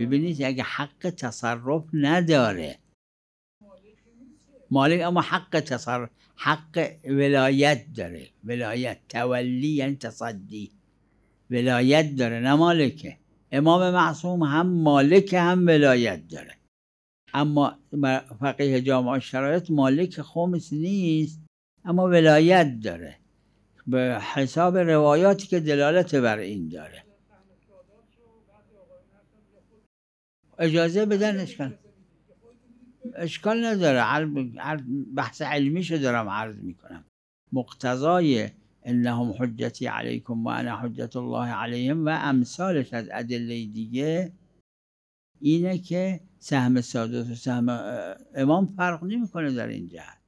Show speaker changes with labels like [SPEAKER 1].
[SPEAKER 1] ببینید اگه حق تصرف نداره مالک اما حق تصرف حق ولایت داره ولایت تولی یعنی تصدی ولایت داره نه مالکه امام معصوم هم مالک هم ولایت داره اما فقیه جامعه شرایط مالک خمس نیست اما ولایت داره به حساب روایاتی که دلالت بر این داره اجازه بدن اشکال اشکال نداره بحث علمیشو دارم عرض میکنم مقتضای انهم حجتی علیکم و انا حجت الله علیهم و امثالش از ادله دیگه اینه که سهم سادات و سهم امام فرق نمیکنه در این جهت